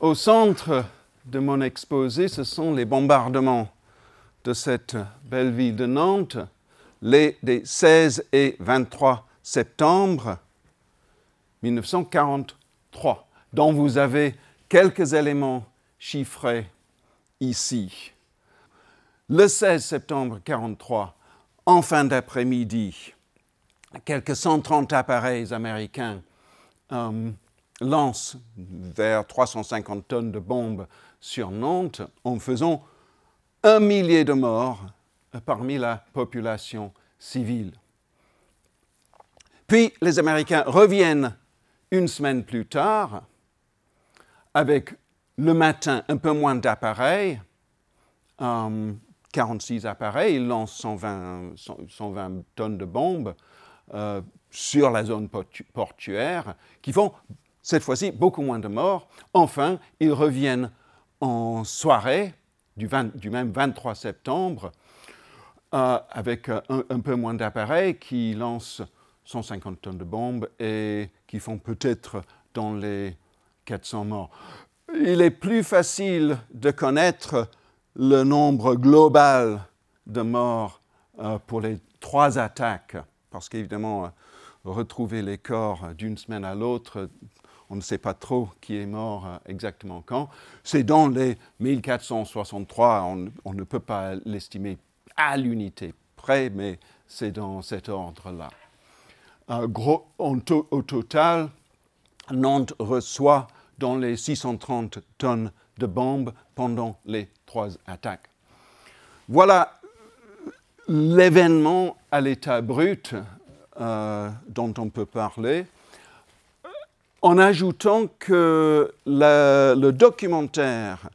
Au centre de mon exposé, ce sont les bombardements de cette belle ville de Nantes, les des 16 et 23 septembre 1943, dont vous avez quelques éléments chiffrés ici. Le 16 septembre 1943, en fin d'après-midi, quelques 130 appareils américains euh, lancent vers 350 tonnes de bombes sur Nantes en faisant un millier de morts euh, parmi la population civile. Puis les Américains reviennent une semaine plus tard avec le matin un peu moins d'appareils, euh, 46 appareils, ils lancent 120, 120 tonnes de bombes euh, sur la zone portuaire, qui font cette fois-ci beaucoup moins de morts. Enfin, ils reviennent en soirée du, du même 23 septembre euh, avec euh, un, un, peu moins d'appareils qui lancent 150 tonnes de bombes et qui font peut-être dans les 400 morts. Il est plus facile de connaître le nombre global de morts euh, pour les trois attaques, parce qu'évidemment, euh, retrouver les corps d'une semaine à l'autre, on ne sait pas trop qui est mort euh, exactement quand. C'est dans les 1463, on, ne peut pas l'estimer à l'unité près, mais c'est dans cet ordre-là. au total, Nantes reçoit dans les 630 tonnes de bombes pendant les trois attaques. Voilà l'événement à l'état brut euh, dont on peut parler, en ajoutant que le documentaire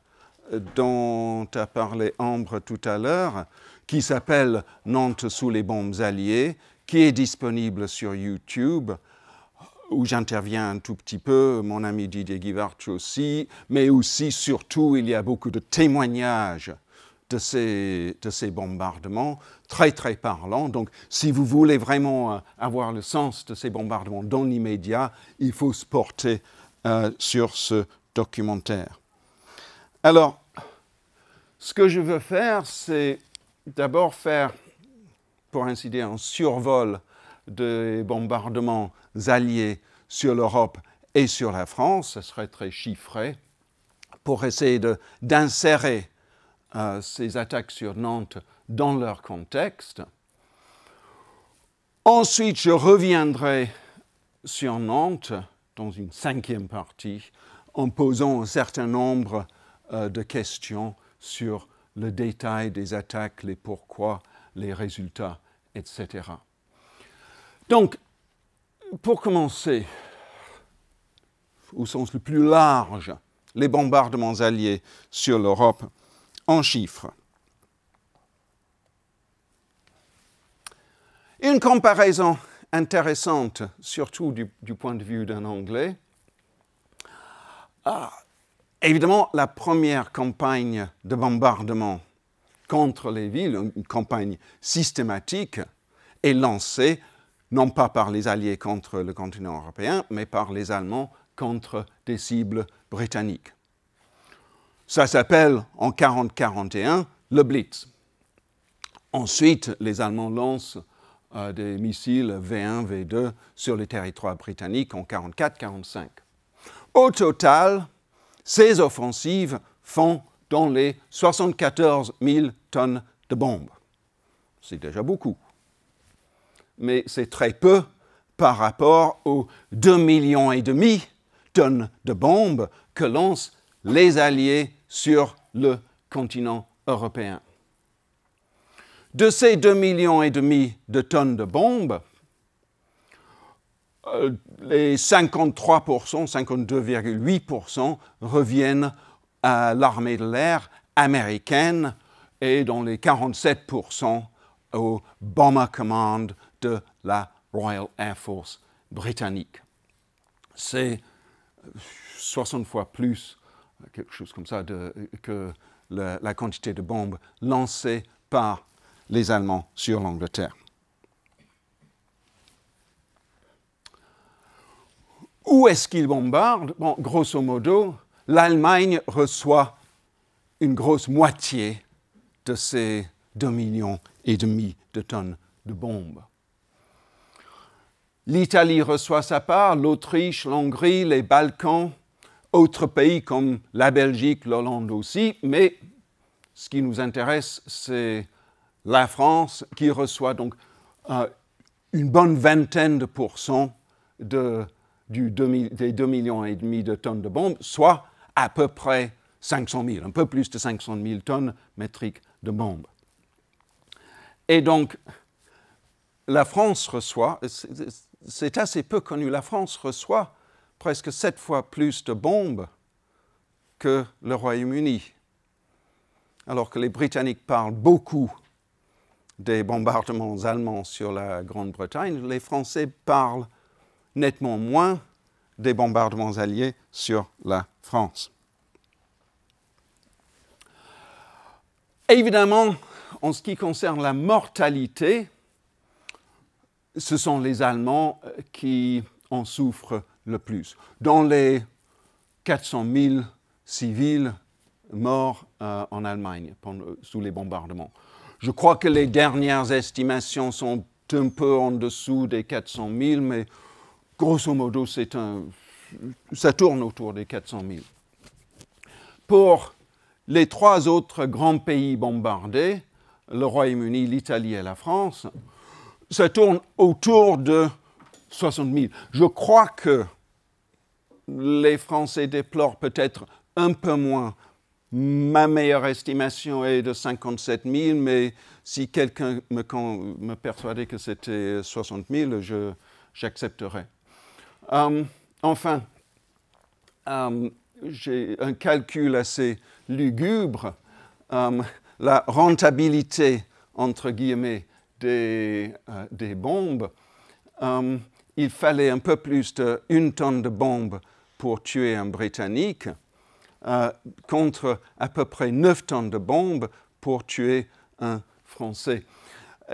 dont a parlé Ambre tout à l'heure, qui s'appelle Nantes sous les bombes alliées, qui est disponible sur YouTube, où j'interviens un tout petit peu, mon ami Didier Guivart aussi, mais aussi, surtout, il y a beaucoup de témoignages de ces, bombardements, très très parlants. Donc si vous voulez vraiment euh, avoir le sens de ces bombardements dans l'immédiat, il faut se porter euh, sur ce documentaire. Alors, ce que je veux faire, c'est d'abord faire, pour ainsi dire, un survol des bombardements alliés sur l'Europe et sur la France, ce serait très chiffré, pour essayer d'insérer euh, ces attaques sur Nantes dans leur contexte. Ensuite, je reviendrai sur Nantes dans une cinquième partie en posant un certain nombre euh, de questions sur le détail des attaques, les pourquoi, les résultats, etc. Donc, pour commencer, au sens le plus large, les bombardements alliés sur l'Europe en chiffres. Une comparaison intéressante, surtout du, point de vue d'un Anglais. Ah, évidemment, la première campagne de bombardement contre les villes, une campagne systématique, est lancée non pas par les Alliés contre le continent européen, mais par les Allemands contre des cibles britanniques. Ça s'appelle en 40-41 le Blitz. Ensuite, les Allemands lancent euh, des missiles V1, V2 sur les territoires britanniques en 44-45. Au total, ces offensives font dans les 74 000 tonnes de bombes. C'est déjà beaucoup mais c'est très peu par rapport aux 2 millions et demi tonnes de bombes que lancent les Alliés sur le continent européen. De ces 2 millions et demi de tonnes de bombes, euh, les 53%, 52,8% reviennent à l'armée de l'air américaine et dans les 47% au Bomber Command de la Royal Air Force britannique. C'est 60 euh, fois plus, euh, quelque chose comme ça, que la, quantité de bombes lancées par les Allemands sur l'Angleterre. Où est-ce qu'ils bombardent bon, Grosso modo, l'Allemagne reçoit une grosse moitié de ces 2,5 millions et demi de tonnes de bombes. L'Italie reçoit sa part, l'Autriche, l'Hongrie, les Balkans, autres pays comme la Belgique, l'Hollande aussi, mais ce qui nous intéresse, c'est la France qui reçoit donc euh, une bonne vingtaine de pourcents de, des 2,5 millions et demi de tonnes de bombes, soit à peu près 500 000, un peu plus de 500 000 tonnes métriques de bombes. Et donc, la France reçoit, c'est assez peu connu. La France reçoit presque sept fois plus de bombes que le Royaume-Uni, alors que les Britanniques parlent beaucoup des bombardements allemands sur la Grande-Bretagne, les Français parlent nettement moins des bombardements alliés sur la France. Évidemment, en ce qui concerne la mortalité, ce sont les Allemands euh, qui en souffrent le plus. Dans les 400 000 civils morts euh, en Allemagne sous les bombardements. Je crois que les dernières estimations sont un peu en dessous des 400 000, mais grosso modo, un, ça tourne autour des 400 000. Pour les trois autres grands pays bombardés, le Royaume-Uni, l'Italie et la France, ça tourne autour de 60 000. Je crois que les Français déplorent peut-être un peu moins. Ma meilleure estimation est de 57 000, mais si quelqu'un me, me, persuadait que c'était 60 000, j'accepterais. Hum, enfin, hum, j'ai un calcul assez lugubre. Hum, la rentabilité, entre guillemets, euh, des, bombes, euh, il fallait un peu plus d'une tonne de bombes pour tuer un Britannique, euh, contre à peu près 9 tonnes de bombes pour tuer un Français.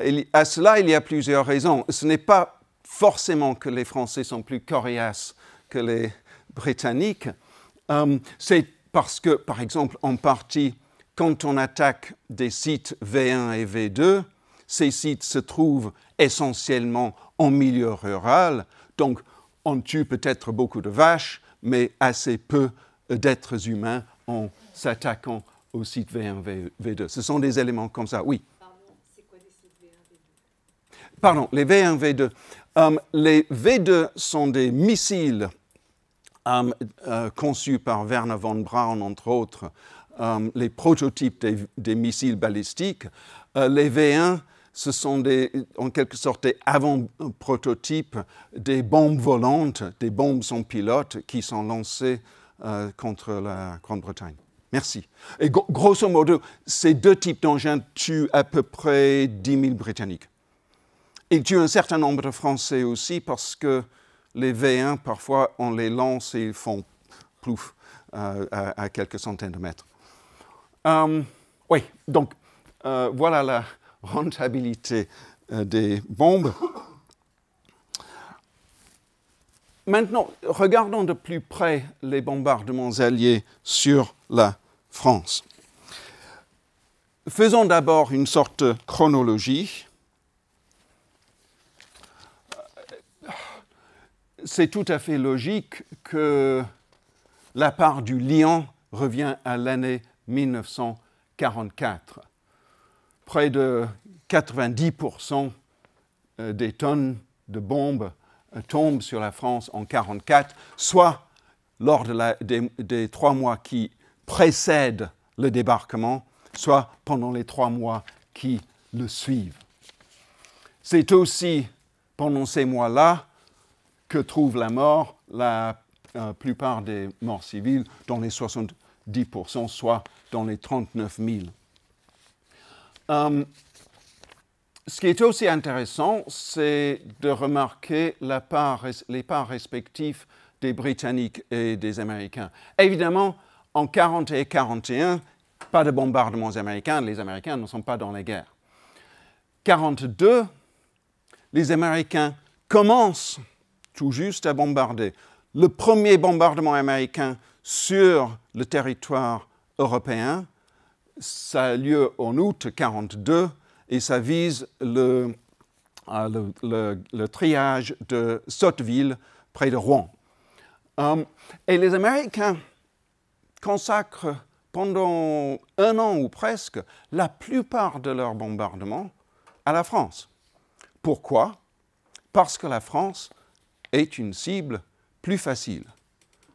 Et à cela, il y a plusieurs raisons. Ce n'est pas forcément que les Français sont plus coriaces que les Britanniques. C'est parce que, par exemple, en partie, quand on attaque des sites V1 et V2, ces sites se trouvent essentiellement en milieu rural, donc on tue peut-être beaucoup de vaches, mais assez peu d'êtres humains en s'attaquant aux sites V1, V2. Ce sont des éléments comme ça, oui. Pardon, les V1, V2. Pardon, les V2 hum, sont des missiles hum, euh, conçus par Werner von Braun, entre autres, hum, les prototypes des, des missiles balistiques. Euh, les V1 ce sont des, en quelque sorte des avant-prototypes des bombes volantes, des bombes sans pilote qui sont lancées euh, contre la Grande-Bretagne. Merci. Et grosso modo, ces deux types d'engins tuent à peu près 10 000 Britanniques. Ils tuent un certain nombre de Français aussi parce que les V1, parfois, on les lance et ils font plouf euh, à, quelques centaines de mètres. Euh, oui, donc voilà la, rentabilité euh, des bombes. Maintenant, regardons de plus près les bombardements alliés sur la France. Faisons d'abord une sorte de chronologie. C'est tout à fait logique que la part du Lion revient à l'année 1944 près de 90% euh, des tonnes de bombes euh, tombent sur la France en 1944, soit lors des, trois mois qui précèdent le débarquement, soit pendant les trois mois qui le suivent. C'est aussi pendant ces mois-là que trouve la mort la euh, plupart des morts civiles, dont les 70%, soit dans les 39 000. Euh, ce qui est aussi intéressant, c'est de remarquer les parts respectives des Britanniques et des Américains. Évidemment, en 40 et 41, pas de bombardements américains, les Américains ne sont pas dans la guerre. 42, les Américains commencent tout juste à bombarder. Le premier bombardement américain sur le territoire européen ça a lieu en août 1942 et ça vise euh, le, triage de Sotteville, près de Rouen. Euh, et les Américains consacrent pendant un an ou presque la plupart de leurs bombardements à la France. Pourquoi Parce que la France est une cible plus facile.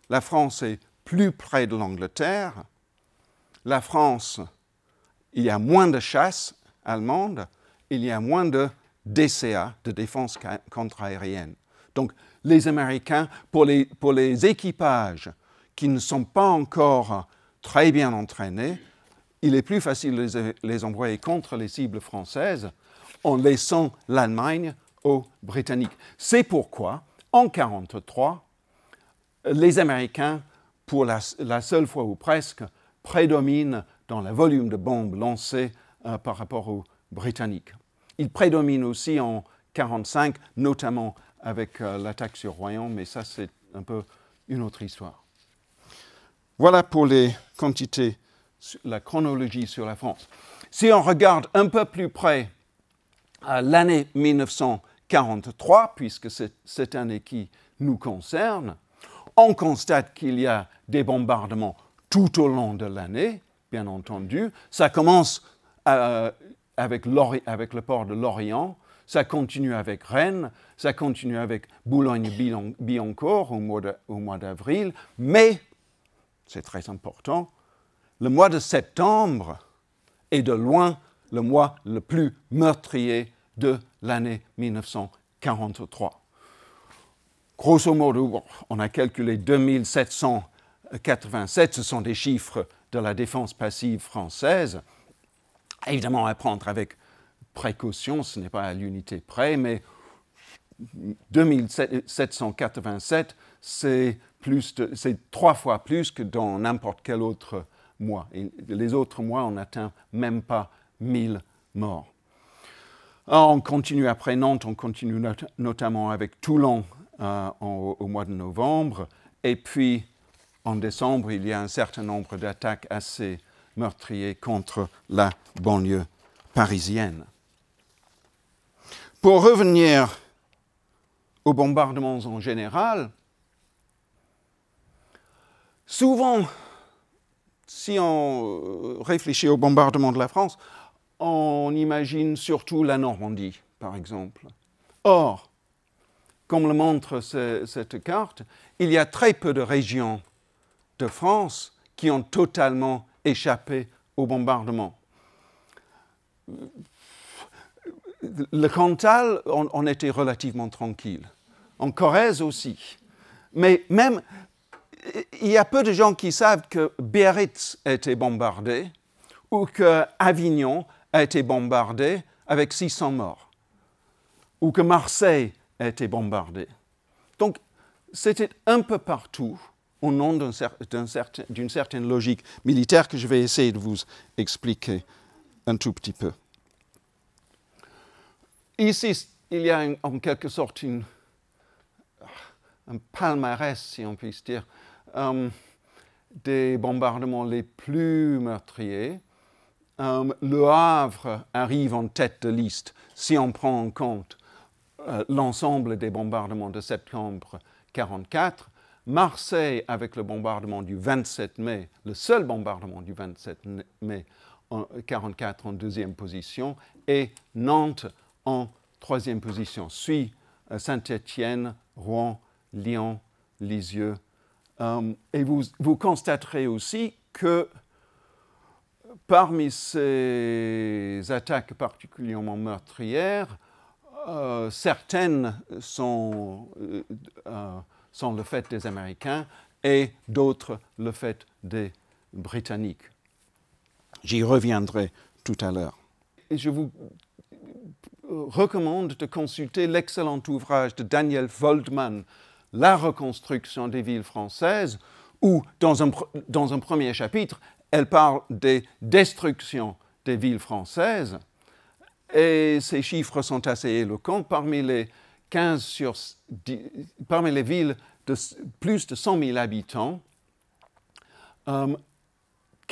La France est plus près de l'Angleterre. La France il y a moins de chasse allemande, il y a moins de DCA, de défense contre-aérienne. Donc, les Américains, pour les, pour les équipages qui ne sont pas encore très bien entraînés, il est plus facile de les, envoyer contre les cibles françaises en laissant l'Allemagne aux Britanniques. C'est pourquoi, en 1943, les Américains, pour la, la, seule fois ou presque, prédominent dans le volume de bombes lancées euh, par rapport aux Britanniques. Il prédomine aussi en 1945, notamment avec euh, l'attaque sur Royan, mais ça c'est un peu une autre histoire. Voilà pour les quantités, la chronologie sur la France. Si on regarde un peu plus près l'année 1943, puisque c'est cette année qui nous concerne, on constate qu'il y a des bombardements tout au long de l'année, bien entendu. Ça commence euh, avec, avec, le port de Lorient, ça continue avec Rennes, ça continue avec Boulogne-Billancourt au mois d'avril, mais, c'est très important, le mois de septembre est de loin le mois le plus meurtrier de l'année 1943. Grosso modo, on a calculé 2787, ce sont des chiffres de la défense passive française. Évidemment, à prendre avec précaution, ce n'est pas à l'unité près, mais 2787, c'est trois fois plus que dans n'importe quel autre mois. Et les autres mois, on n'atteint même pas 1000 morts. on continue après Nantes, on continue notamment avec Toulon euh, au mois de novembre, et puis en décembre, il y a un certain nombre d'attaques assez meurtrières contre la banlieue parisienne. Pour revenir aux bombardements en général, souvent, si on euh, réfléchit aux bombardements de la France, on imagine surtout la Normandie, par exemple. Or, comme le montre cette carte, il y a très peu de régions de France qui ont totalement échappé au bombardement. Le Cantal, on, était relativement tranquille. En Corrèze aussi. Mais même, il y a peu de gens qui savent que Biarritz a été bombardé ou que Avignon a été bombardé avec 600 morts ou que Marseille a été bombardé. Donc, c'était un peu partout au nom d'une certaine logique militaire que je vais essayer de vous expliquer un tout petit peu. Ici, il y a en quelque sorte un palmarès, si on puisse dire, euh, des bombardements les plus meurtriers. Euh, le Havre arrive en tête de liste si on prend en compte euh, l'ensemble des bombardements de septembre 1944. Marseille, avec le bombardement du 27 mai, le seul bombardement du 27 mai en 1944 en deuxième position, et Nantes en troisième position. Suit euh, Saint-Étienne, Rouen, Lyon, Lisieux. Hum, et vous, vous, constaterez aussi que parmi ces attaques particulièrement meurtrières, euh, certaines sont euh, sont le fait des Américains et d'autres le fait des Britanniques. J'y reviendrai tout à l'heure. Je vous euh, recommande de consulter l'excellent ouvrage de Daniel Voldman, La reconstruction des villes françaises, où, dans un, premier chapitre, elle parle des destructions des villes françaises. Et ces chiffres sont assez éloquents. Parmi les parmi les villes de plus de 100 000 habitants, 15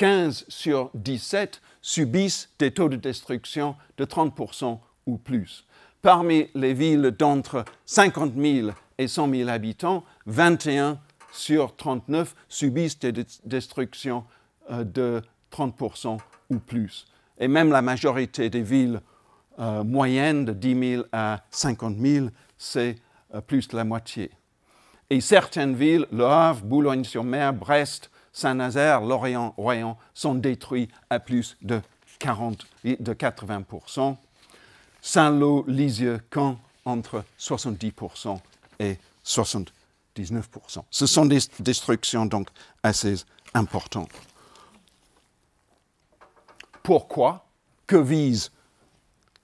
euh, sur 17 subissent des taux de destruction de 30% ou plus. Parmi les villes d'entre 50 000 et 100 000 habitants, 21 sur 39 subissent des destructions euh, de 30% ou plus. Et même la majorité des villes euh, moyenne de 10 000 à 50 000, c'est euh, plus de la moitié. Et certaines villes, Le Havre, Boulogne-sur-Mer, Brest, Saint-Nazaire, Lorient, Royan, sont détruites à plus de, de 80 Saint-Lô, Lisieux, Caen, entre 70 et 79 Ce sont des destructions donc assez importantes. Pourquoi Que vise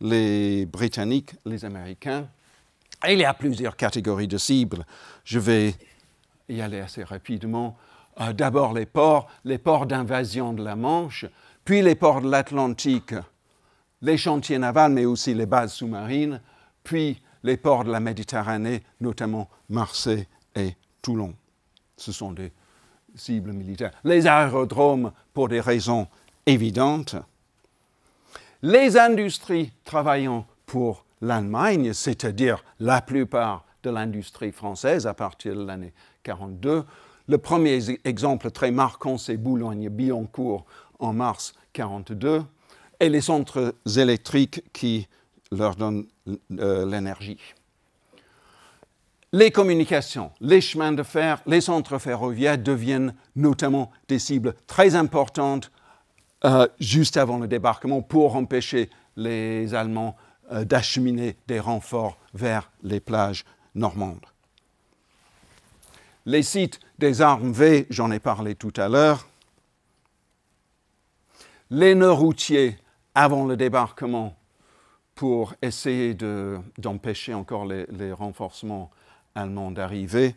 les Britanniques, les Américains. il y a plusieurs catégories de cibles. Je vais y aller assez rapidement. Euh, d'abord les ports, les ports d'invasion de la Manche, puis les ports de l'Atlantique, les chantiers navals, mais aussi les bases sous-marines, puis les ports de la Méditerranée, notamment Marseille et Toulon. Ce sont des cibles militaires. Les aérodromes, pour des raisons évidentes, les industries travaillant pour l'Allemagne, c'est-à-dire la plupart de l'industrie française à partir de l'année 42. Le premier exemple très marquant, c'est Boulogne-Billancourt en mars 42, et les centres électriques qui leur donnent euh, l'énergie. Les communications, les chemins de fer, les centres ferroviaires deviennent notamment des cibles très importantes euh, juste avant le débarquement pour empêcher les Allemands euh, d'acheminer des renforts vers les plages normandes. Les sites des armes V, j'en ai parlé tout à l'heure. Les nœuds routiers avant le débarquement pour essayer d'empêcher encore les, les renforcements allemands d'arriver.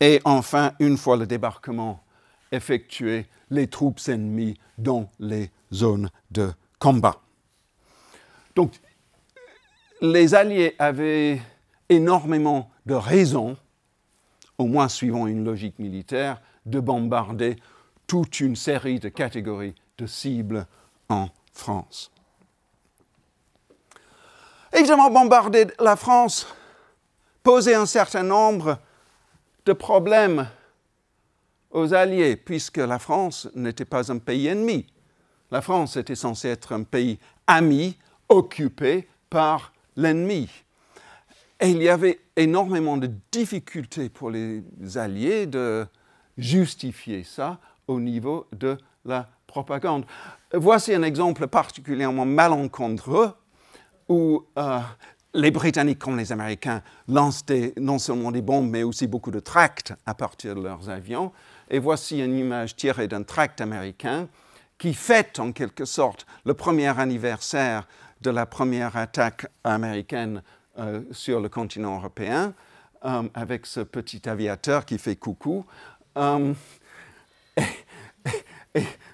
Et enfin, une fois le débarquement effectuer les troupes ennemies dans les zones de combat. Donc, les Alliés avaient énormément de raisons, au moins suivant une logique militaire, de bombarder toute une série de catégories de cibles en France. Évidemment, bombarder la France posait un certain nombre de problèmes aux Alliés, puisque la France n'était pas un pays ennemi. La France était censée être un pays ami, occupé par l'ennemi. Et il y avait énormément de difficultés pour les Alliés de justifier ça au niveau de la propagande. Voici un exemple particulièrement malencontreux où euh, les Britanniques comme les Américains lancent non seulement des bombes, mais aussi beaucoup de tracts à partir de leurs avions. Et voici une image tirée d'un tract américain qui fête en quelque sorte le premier anniversaire de la première attaque américaine euh, sur le continent européen, euh, avec ce petit aviateur qui fait coucou. Euh,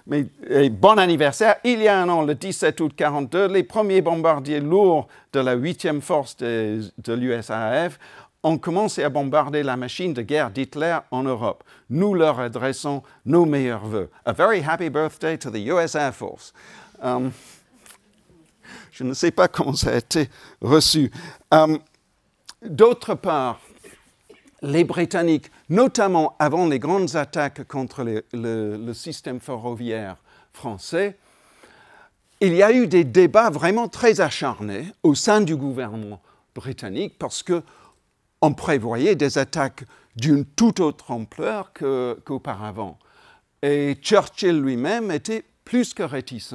bon anniversaire, il y a un an, le 17 août 1942, les premiers bombardiers lourds de la 8e force de l'USAF ont commencé à bombarder la machine de guerre d'Hitler en Europe. Nous leur adressons nos meilleurs voeux. A very happy birthday to the US Air Force. Um, je ne sais pas comment ça a été reçu. Um, d'autre part, les Britanniques, notamment avant les grandes attaques contre le, le système ferroviaire français, il y a eu des débats vraiment très acharnés au sein du gouvernement britannique parce que on prévoyait des attaques d'une toute autre ampleur qu'auparavant. Et Churchill lui-même était plus que réticent.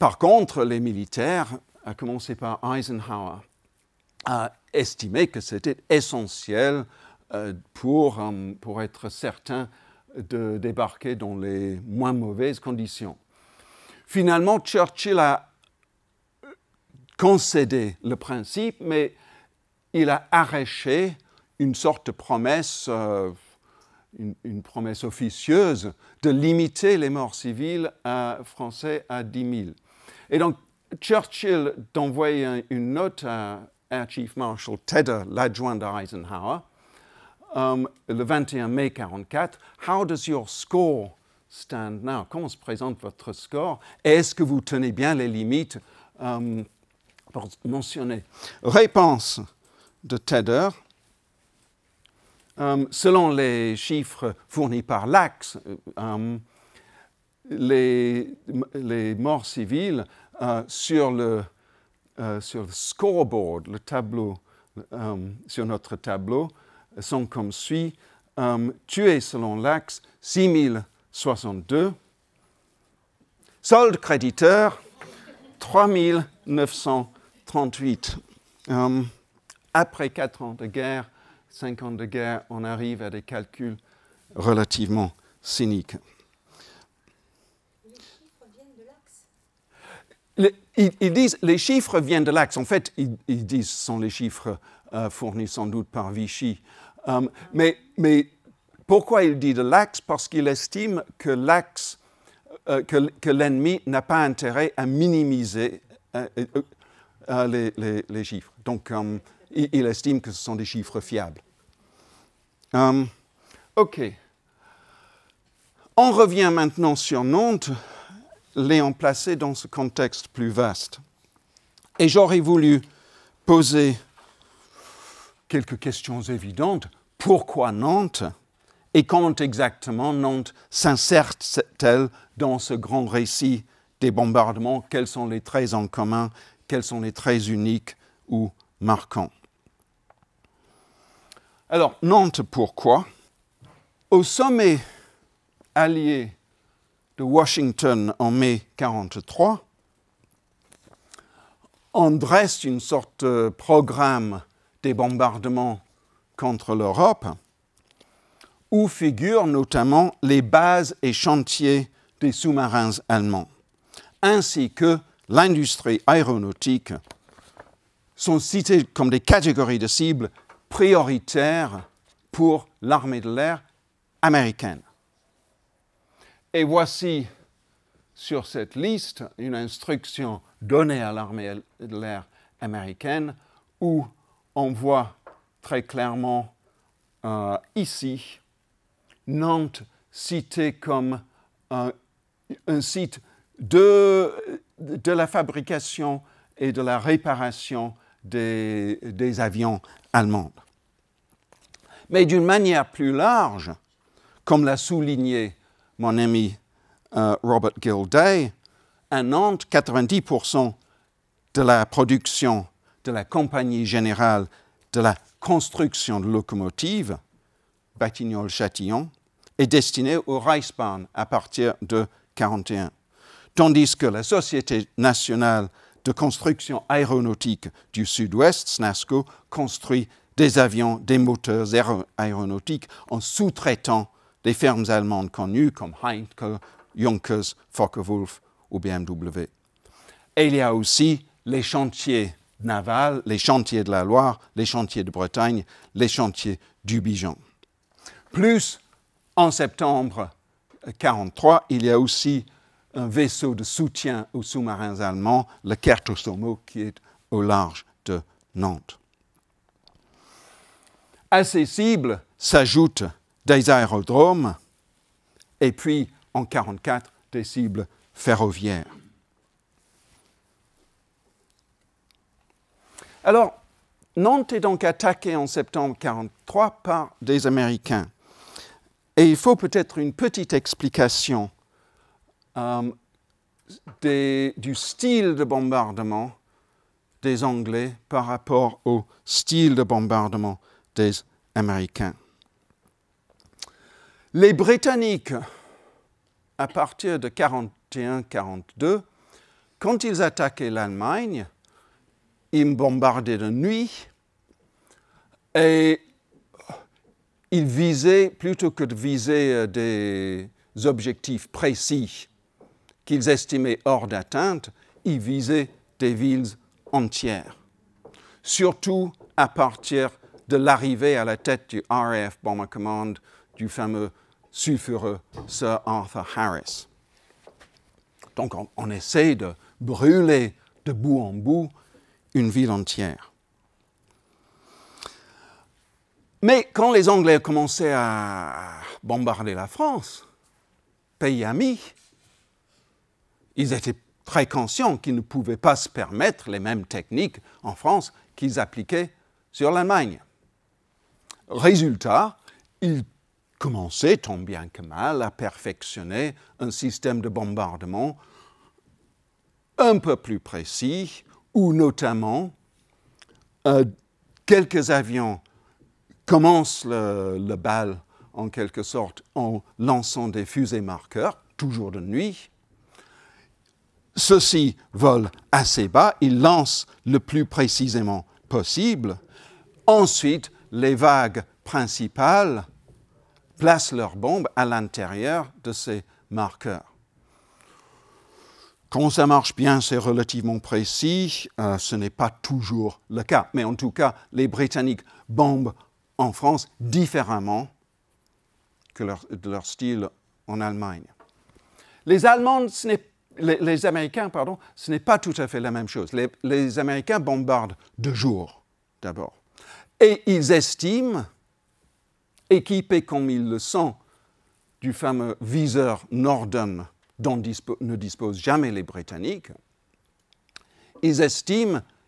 Par contre, les militaires, à commencer par Eisenhower, a estimé que c'était essentiel euh, pour, euh, pour être certain de débarquer dans les moins mauvaises conditions. Finalement, Churchill a euh, concédé le principe, mais il a arraché une sorte de promesse, euh, une, promesse officieuse de limiter les morts civiles à, français à 10 000. Et donc, Churchill d'envoyer une note à Air Chief Marshal Tedder, l'adjoint d'Eisenhower, euh, le 21 mai 1944, How does your score stand now? Comment se présente votre score? Est-ce que vous tenez bien les limites euh, mentionnées? Réponse de Tedder. Euh, selon les chiffres fournis par l'Axe, euh, les, morts civiles euh, sur le, sur, le, scoreboard, le tableau, sur notre tableau, sont comme suit. tués selon l'Axe, 6062. Solde créditeur, 3938 après quatre ans de guerre, cinq ans de guerre, on arrive à des calculs relativement cyniques. Les chiffres viennent de l'axe. ils, ils, disent les chiffres viennent de l'axe. En fait, ils, ils, disent ce sont les chiffres euh, fournis sans doute par Vichy. Euh, mais, mais pourquoi il dit de l'axe Parce qu'il estime que l'axe, euh, que, l'ennemi n'a pas intérêt à minimiser les, chiffres. Donc, il, estime que ce sont des chiffres fiables. Hum, OK. On revient maintenant sur Nantes, l'ayant placé dans ce contexte plus vaste. Et j'aurais voulu poser quelques questions évidentes. Pourquoi Nantes et comment exactement Nantes s'insère-t-elle dans ce grand récit des bombardements Quels sont les traits en commun Quels sont les traits uniques ou marquants alors, Nantes, pourquoi Au sommet allié de Washington en mai 1943, on dresse une sorte de euh, programme des bombardements contre l'Europe, où figurent notamment les bases et chantiers des sous-marins allemands, ainsi que l'industrie aéronautique, sont cités comme des catégories de cibles prioritaire pour l'armée de l'air américaine. Et voici sur cette liste une instruction donnée à l'armée de l'air américaine où on voit très clairement euh, ici Nantes citée comme euh, un, site de, la fabrication et de la réparation des, avions allemands. Mais d'une manière plus large, comme l'a souligné mon ami euh, Robert Gilday, à Nantes, 90% de la production de la Compagnie Générale de la Construction de Locomotives, Batignolles-Châtillon, est destinée au Reichsbahn à partir de 1941, tandis que la Société nationale de construction aéronautique du Sud-Ouest, SNASCO, construit des avions, des moteurs aéronautiques en sous-traitant des fermes allemandes connues comme Heinkel, Junkers, Focke-Wulf ou BMW. Et il y a aussi les chantiers navals, les chantiers de la Loire, les chantiers de Bretagne, les chantiers du Bijan. Plus, en septembre 1943, il y a aussi un vaisseau de soutien aux sous-marins allemands, le Kertosomo, qui est au large de Nantes. À ces cibles s'ajoutent des aérodromes et puis en 1944 des cibles ferroviaires. Alors, Nantes est donc attaquée en septembre 1943 par des Américains. Et il faut peut-être une petite explication euh, du style de bombardement des Anglais par rapport au style de bombardement des Américains. Les Britanniques, à partir de 1941 1942 quand ils attaquaient l'Allemagne, ils bombardaient de nuit et ils visaient, plutôt que de viser euh, des objectifs précis, qu'ils estimaient hors d'atteinte, y visaient des villes entières. Surtout à partir de l'arrivée à la tête du RAF Bomber Command du fameux sulfureux Sir Arthur Harris. Donc on, on essaie de brûler de bout en bout une ville entière. Mais quand les Anglais commençaient à bombarder la France, pays ami, ils étaient très conscients qu'ils ne pouvaient pas se permettre les mêmes techniques en France qu'ils appliquaient sur l'Allemagne. Résultat, ils commençaient tant bien que mal à perfectionner un système de bombardement un peu plus précis, où notamment euh, quelques avions commencent le, le bal en quelque sorte en lançant des fusées marqueurs, toujours de nuit, ceux-ci volent assez bas, ils lancent le plus précisément possible. Ensuite, les vagues principales placent leurs bombes à l'intérieur de ces marqueurs. Quand ça marche bien, c'est relativement précis. Euh, ce n'est pas toujours le cas. Mais en tout cas, les Britanniques bombent en France différemment que de leur style en Allemagne. Les Allemands, ce n'est les, Américains, pardon, ce n'est pas tout à fait la même chose. Les, Américains bombardent de jour, d'abord. Et ils estiment, équipés comme ils le sont du fameux viseur Norden dont ne disposent jamais les Britanniques, ils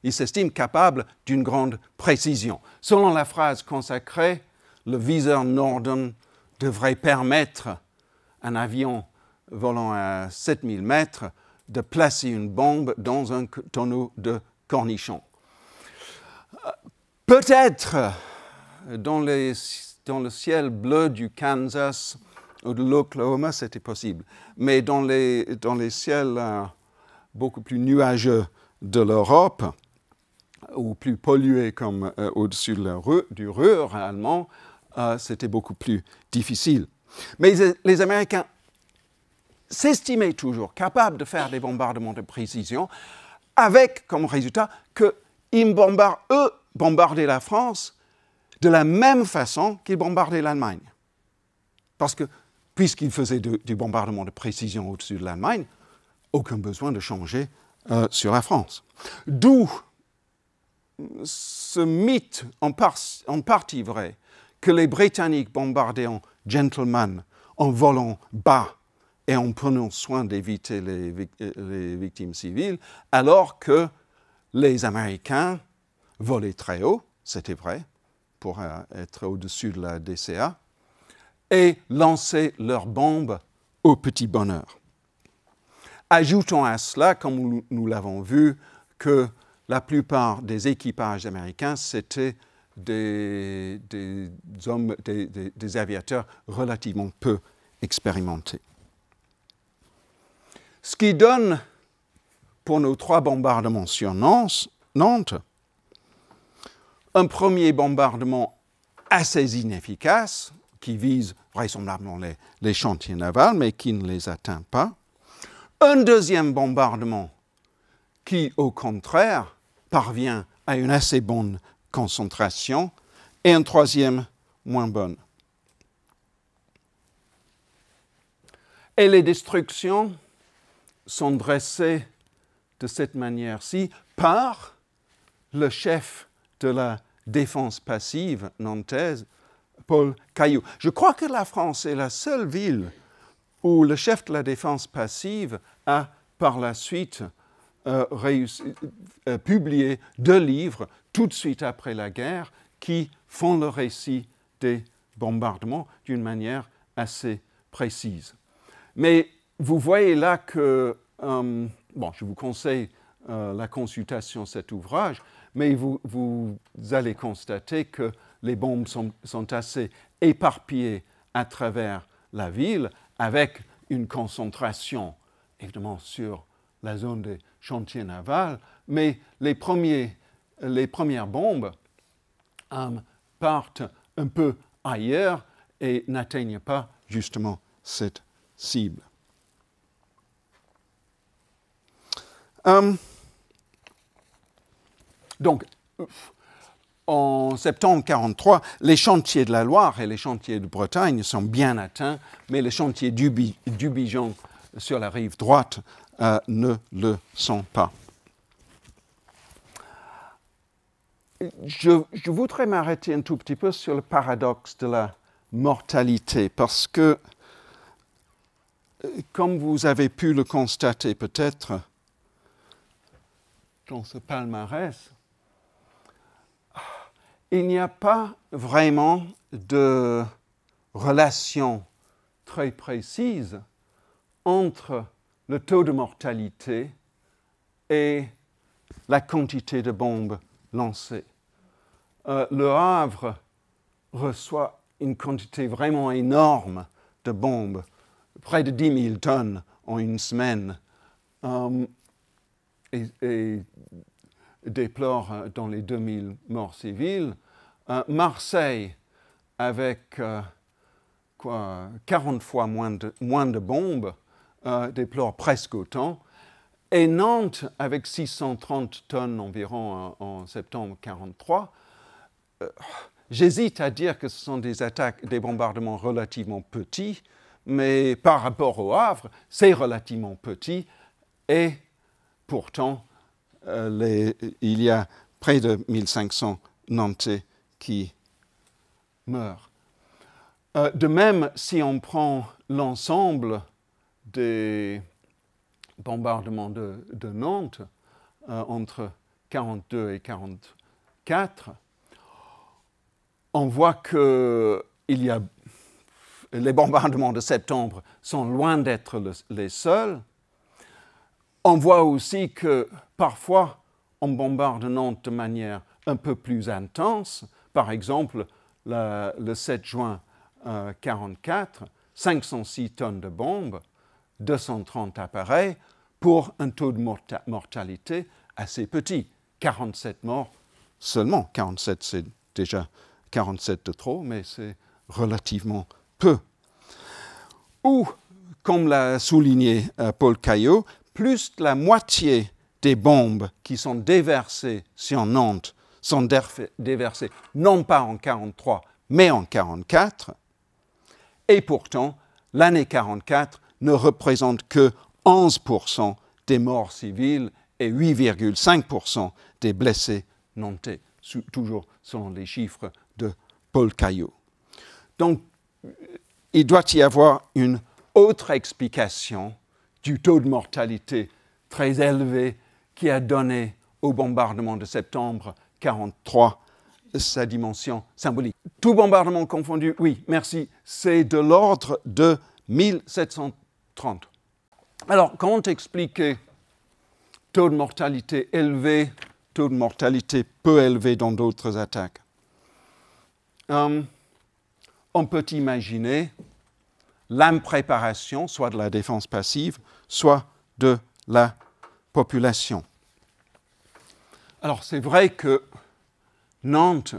ils s'estiment capables d'une grande précision. Selon la phrase consacrée, le viseur Norden devrait permettre un avion volant à 7000 mètres de placer une bombe dans un tonneau de cornichons. Euh, peut-être euh, dans, dans, le ciel bleu du Kansas ou de l'Oklahoma, c'était possible, mais dans les, dans les ciels euh, beaucoup plus nuageux de l'Europe, ou plus pollués comme au-dessus de du Ruhr allemand, c'était beaucoup plus difficile. Mais les Américains s'estimaient toujours capable de faire des bombardements de précision, avec comme résultat qu'ils bombardent, eux, bombardaient la France de la même façon qu'ils bombardaient l'Allemagne. Parce que, puisqu'ils faisaient du, bombardement de précision au-dessus de l'Allemagne, aucun besoin de changer euh, sur la France. D'où ce mythe en, en, partie vrai que les Britanniques bombardaient en gentleman, en volant bas et en prenant soin d'éviter euh, les, victimes civiles, alors que les Américains volaient très haut, c'était vrai, pour euh, être au-dessus de la DCA, et lançaient leurs bombes au petit bonheur. Ajoutons à cela, comme nous, l'avons vu, que la plupart des équipages américains, c'était des aviateurs relativement peu expérimentés. Ce qui donne, pour nos trois bombardements sur Nantes, un premier bombardement assez inefficace, qui vise vraisemblablement les, chantiers navals, mais qui ne les atteint pas. Un deuxième bombardement qui, au contraire, parvient à une assez bonne concentration, et un troisième moins bonne. Et les destructions sont dressés de cette manière-ci par le chef de la défense passive nantaise, Paul Caillou. Je crois que la France est la seule ville où le chef de la défense passive a par la suite euh, euh, publié deux livres tout de suite après la guerre qui font le récit des bombardements d'une manière assez précise. Mais vous voyez là que, euh, bon, je vous conseille euh, la consultation de cet ouvrage, mais vous, allez constater que les bombes sont, assez éparpillées à travers la ville, avec une concentration évidemment sur la zone des chantiers navals, mais les, premières bombes euh, partent un peu ailleurs et n'atteignent pas justement cette cible. Hum. donc, en septembre 1943, les chantiers de la Loire et les chantiers de Bretagne sont bien atteints, mais les chantiers du, du sur la rive droite euh, ne le sont pas. je voudrais m'arrêter un tout petit peu sur le paradoxe de la mortalité, parce que, euh, comme vous avez pu le constater peut-être, dans ce palmarès, il n'y a pas vraiment de relation très précise entre le taux de mortalité et la quantité de bombes lancées. Euh, le Havre reçoit une quantité vraiment énorme de bombes, près de 10 000 tonnes en une semaine. Euh, et, déplore hein, dans les 2000 morts civiles. Hein, Marseille, avec euh, quoi, 40 fois moins de, moins de bombes, euh, déplore presque autant. Et Nantes, avec 630 tonnes environ hein, en septembre 1943, euh, j'hésite à dire que ce sont des attaques, des bombardements relativement petits, mais par rapport au Havre, c'est relativement petit et Pourtant, euh, il y a près de 1500 Nantais qui meurent. Euh, de même, si on prend l'ensemble des bombardements de, Nantes euh, entre 42 et 44, on voit que les bombardements de septembre sont loin d'être les seuls. On voit aussi que parfois, on bombarde Nantes de manière un peu plus intense. Par exemple, le, 7 juin 1944, euh, 506 tonnes de bombes, 230 appareils, pour un taux de mortalité assez petit, 47 morts seulement. 47, c'est déjà 47 de trop, mais c'est relativement peu. Ou, comme l'a souligné euh, Paul Caillot, plus de la moitié des bombes qui sont déversées sur Nantes sont déversées non pas en 1943, mais en 1944. et pourtant l'année 1944 ne représente que 11% des morts civiles et 8,5% des blessés nantais, toujours selon les chiffres de Paul Caillot. Donc, il doit y avoir une autre explication du taux de mortalité très élevé qui a donné au bombardement de septembre 43 sa dimension symbolique. Tout bombardement confondu, oui, merci, c'est de l'ordre de 1730. Alors, comment expliquer taux de mortalité élevé, taux de mortalité peu élevé dans d'autres attaques hum, On peut imaginer l'impréparation, soit de la défense passive, soit de la population. Alors c'est vrai que Nantes,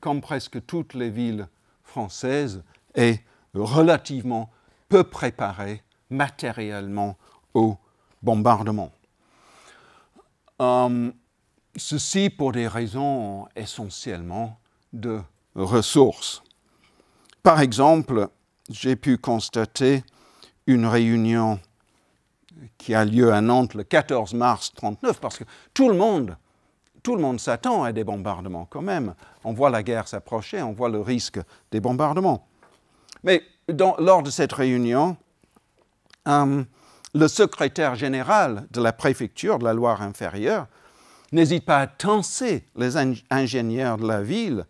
comme presque toutes les villes françaises, est relativement peu préparée matériellement au bombardement. Hum, ceci pour des raisons essentiellement de ressources. Par exemple, j'ai pu constater une réunion qui a lieu à Nantes le 14 mars 39, parce que tout le monde, tout le monde s'attend à des bombardements quand même. On voit la guerre s'approcher, on voit le risque des bombardements. Mais lors de cette réunion, euh, le secrétaire général de la préfecture de la Loire-Inférieure n'hésite pas à tenser les ingénieurs de la ville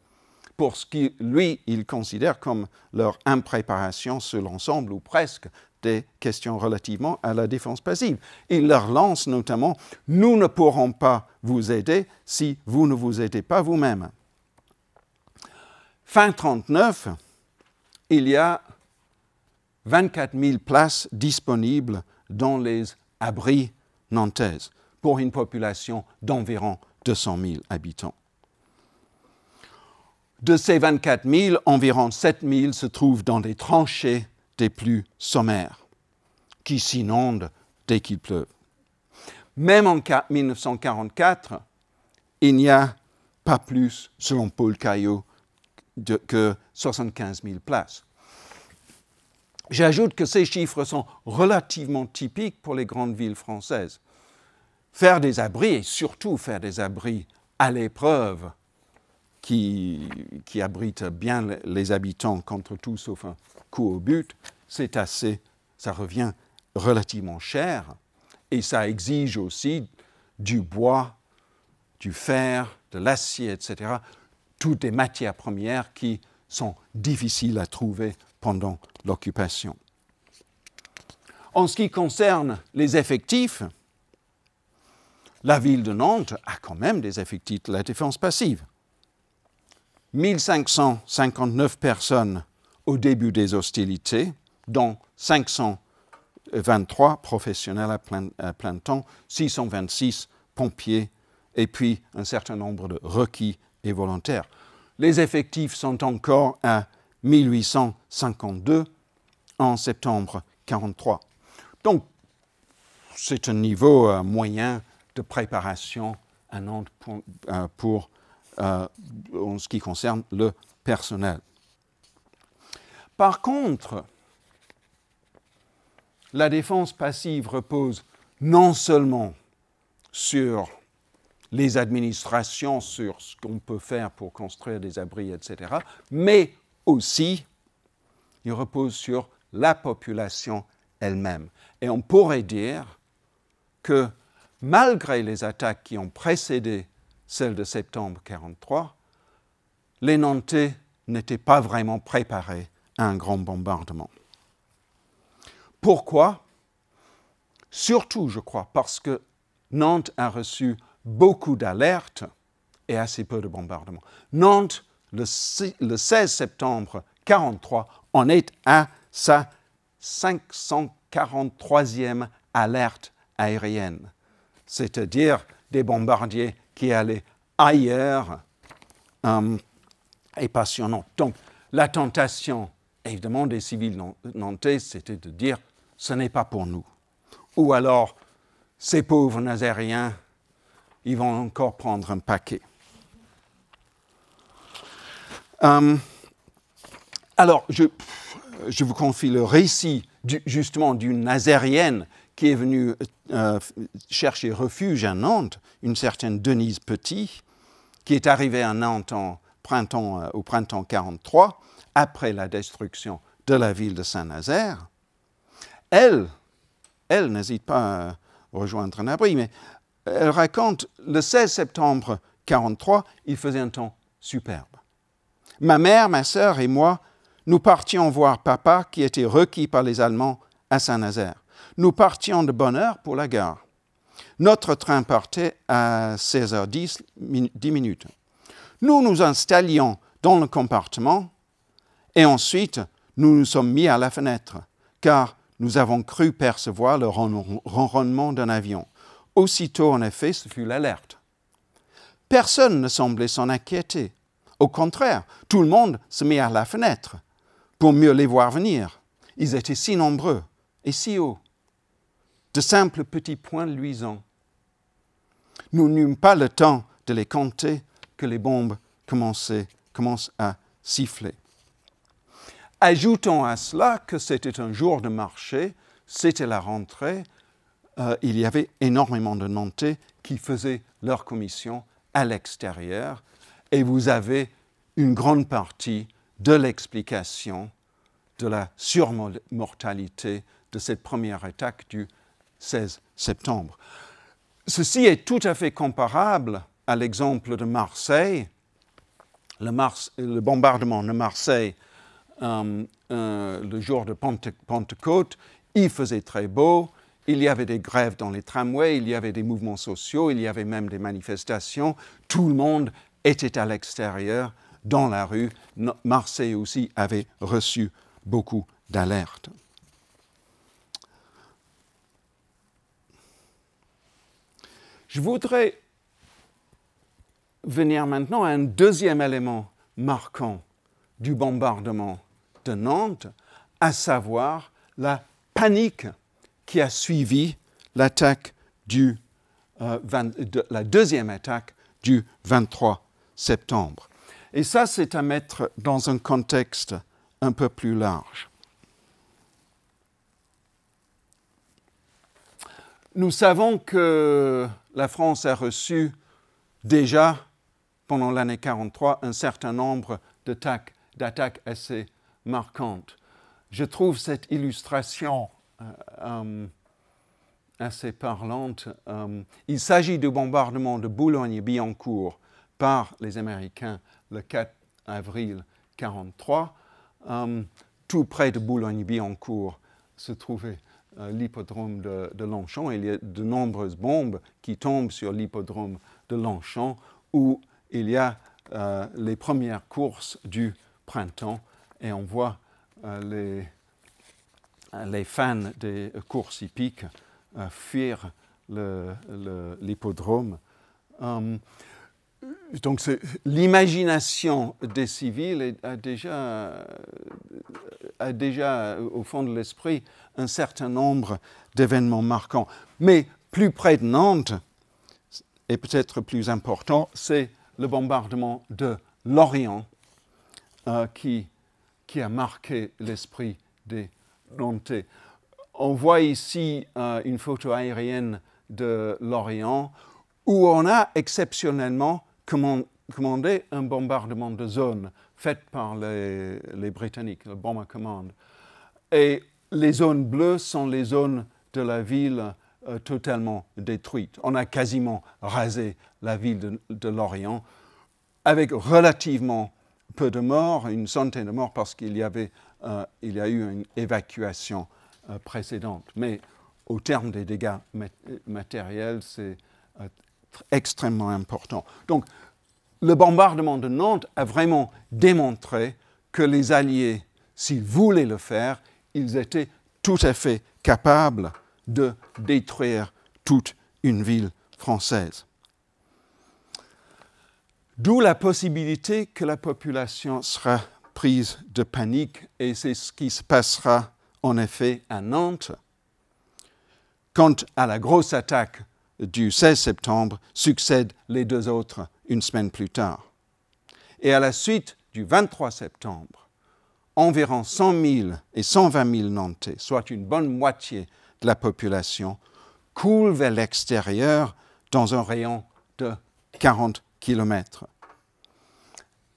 pour ce qui, lui, il considère comme leur impréparation sur l'ensemble ou presque des questions relativement à la défense passive. Il leur lance notamment Nous ne pourrons pas vous aider si vous ne vous aidez pas vous-même. Fin 39, il y a 24 000 places disponibles dans les abris nantaises pour une population d'environ 200 000 habitants. De ces 24 000, environ 7 000 se trouvent dans les tranchées des plus sommaires, qui s'inondent dès qu'il pleut. Même en 1944, il n'y a pas plus, selon Paul Caillot, que 75 000 places. J'ajoute que ces chiffres sont relativement typiques pour les grandes villes françaises. Faire des abris, et surtout faire des abris à l'épreuve qui, abrite bien les habitants contre tout sauf un coup au but, c'est assez, ça revient relativement cher et ça exige aussi du bois, du fer, de l'acier, etc. Toutes les matières premières qui sont difficiles à trouver pendant l'occupation. En ce qui concerne les effectifs, la ville de Nantes a quand même des effectifs de la défense passive. 1559 personnes au début des hostilités, dont 523 professionnels à plein, temps, 626 pompiers et puis un certain nombre de requis et volontaires. Les effectifs sont encore à 1852 en septembre 1943. Donc, c'est un niveau euh, moyen de préparation un Nantes pour euh, euh, en ce qui concerne le personnel. Par contre, la défense passive repose non seulement sur les administrations, sur ce qu'on peut faire pour construire des abris, etc., mais aussi, il repose sur la population elle-même. Et on pourrait dire que malgré les attaques qui ont précédé celle de septembre 1943, les Nantais n'étaient pas vraiment préparés à un grand bombardement. Pourquoi Surtout, je crois, parce que Nantes a reçu beaucoup d'alertes et assez peu de bombardements. Nantes, le, 16 septembre 1943, en est à sa 543e alerte aérienne, c'est-à-dire des bombardiers qui allait ailleurs hum, est passionnant. Donc, la tentation, évidemment, des civils nantais, c'était de dire ce n'est pas pour nous. Ou alors, ces pauvres Nazériens, ils vont encore prendre un paquet. Hum, alors, je, vous confie le récit justement d'une Nazérienne qui est venue euh, chercher refuge à Nantes, une certaine Denise Petit, qui est arrivée à Nantes en printemps, euh, au printemps 43, après la destruction de la ville de Saint-Nazaire. Elle, elle n'hésite pas à rejoindre un abri, mais elle raconte le 16 septembre 43, il faisait un temps superbe. Ma mère, ma sœur et moi, nous partions voir papa qui était requis par les Allemands à Saint-Nazaire nous partions de bonne heure pour la gare. Notre train partait à 16h10, minutes. Nous nous installions dans le compartiment et ensuite nous nous sommes mis à la fenêtre, car nous avons cru percevoir le ronronnement d'un avion. Aussitôt, en effet, ce fut l'alerte. Personne ne semblait s'en inquiéter. Au contraire, tout le monde se met à la fenêtre pour mieux les voir venir. Ils étaient si nombreux et si hauts de simples petits points luisants. Nous n'eûmes pas le temps de les compter que les bombes commencent à siffler. Ajoutons à cela que c'était un jour de marché, c'était la rentrée, euh, il y avait énormément de Nantais qui faisaient leur commission à l'extérieur et vous avez une grande partie de l'explication de la surmortalité de cette première attaque du 16 septembre. Ceci est tout à fait comparable à l'exemple de Marseille, le, bombardement de Marseille euh, euh, le jour de Pentecôte. Il faisait très beau, il y avait des grèves dans les tramways, il y avait des mouvements sociaux, il y avait même des manifestations. Tout le monde était à l'extérieur, dans la rue. Marseille aussi avait reçu beaucoup d'alertes. Je voudrais venir maintenant à un deuxième élément marquant du bombardement de Nantes, à savoir la panique qui a suivi l'attaque du, euh, la deuxième attaque du 23 septembre. Et ça, c'est à mettre dans un contexte un peu plus large. Nous savons que la France a reçu déjà, pendant l'année 43, un certain nombre d'attaques assez marquantes. Je trouve cette illustration euh, euh, assez parlante. Euh, il s'agit du bombardement de Boulogne-Billancourt par les Américains le 4 avril 1943. tout près de Boulogne-Billancourt se trouvait euh, l'hippodrome de, Longchamp. Il y a de nombreuses bombes qui tombent sur l'hippodrome de Longchamp où il y a euh, les premières courses du printemps et on voit euh, les, fans des courses hippiques fuir l'hippodrome. Hum, donc l'imagination des civils a déjà, a déjà au fond de l'esprit un certain nombre d'événements marquants. Mais plus près de Nantes, et peut-être plus important, c'est le bombardement de Lorient euh, qui, a marqué l'esprit des Nantais. On voit ici euh, une photo aérienne de Lorient où on a exceptionnellement commander un bombardement de zone fait par les, Britanniques, le Bomber Command. Et les zones bleues sont les zones de la ville euh, totalement détruites. On a quasiment rasé la ville de, Lorient avec relativement peu de morts, une centaine de morts parce qu'il y avait, euh, il y a eu une évacuation euh, précédente. Mais au terme des dégâts matériels, c'est extrêmement important. Donc, le bombardement de Nantes a vraiment démontré que les Alliés, s'ils voulaient le faire, ils étaient tout à fait capables de détruire toute une ville française. D'où la possibilité que la population sera prise de panique, et c'est ce qui se passera en effet à Nantes. Quant à la grosse attaque du 16 septembre succèdent les deux autres une semaine plus tard. Et à la suite du 23 septembre, environ 100 000 et 120 000 Nantais, soit une bonne moitié de la population, coulent vers l'extérieur dans un rayon de 40 km.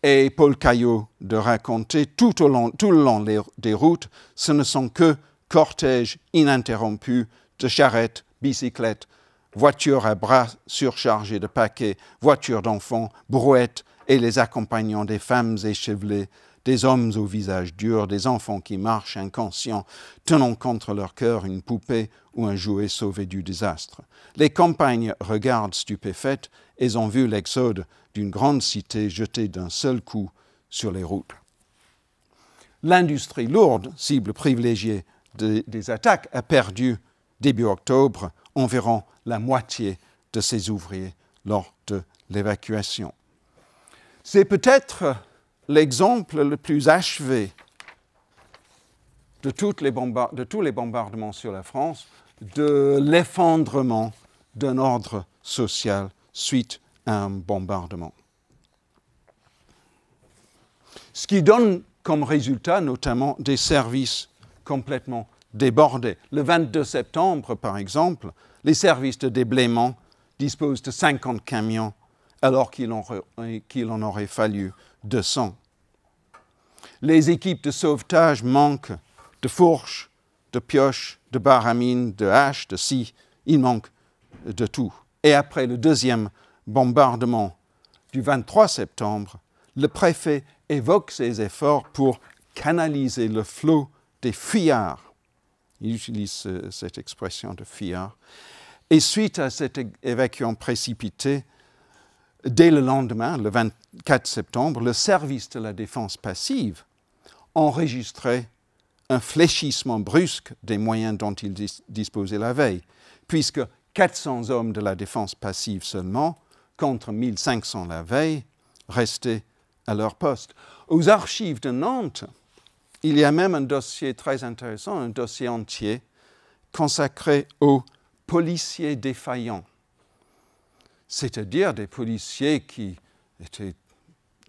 Et Paul Caillot de raconter tout, au long, tout le long des routes, ce ne sont que cortèges ininterrompus de charrettes, bicyclettes, voitures à bras surchargées de paquets, voitures d'enfants, brouettes et les accompagnants des femmes échevelées, des hommes au visage dur, des enfants qui marchent inconscients, tenant contre leur cœur une poupée ou un jouet sauvé du désastre. Les campagnes regardent stupéfaites et ont vu l'exode d'une grande cité jetée d'un seul coup sur les routes. L'industrie lourde, cible privilégiée des attaques, a perdu début octobre, environ la moitié de ses ouvriers lors de l'évacuation. C'est peut-être l'exemple le plus achevé de, de tous les bombardements sur la France, de l'effondrement d'un ordre social suite à un bombardement. Ce qui donne comme résultat notamment des services complètement débordés. Le 22 septembre, par exemple, les services de déblaiement disposent de 50 camions alors qu'il en, aurait fallu 200. Les équipes de sauvetage manquent de fourches, de pioches, de barres de haches, de scies. Il manque de tout. Et après le deuxième bombardement du 23 septembre, le préfet évoque ses efforts pour canaliser le flot des fuyards il utilise euh, cette expression de Fier. Et suite à cette évacuation précipitée, dès le lendemain, le 24 septembre, le service de la défense passive enregistrait un fléchissement brusque des moyens dont il disposait la veille, puisque 400 hommes de la défense passive seulement, contre 1500 la veille, restaient à leur poste. Aux archives de Nantes, il y a même un dossier très intéressant, un dossier entier, consacré aux policiers défaillants, c'est-à-dire des policiers qui étaient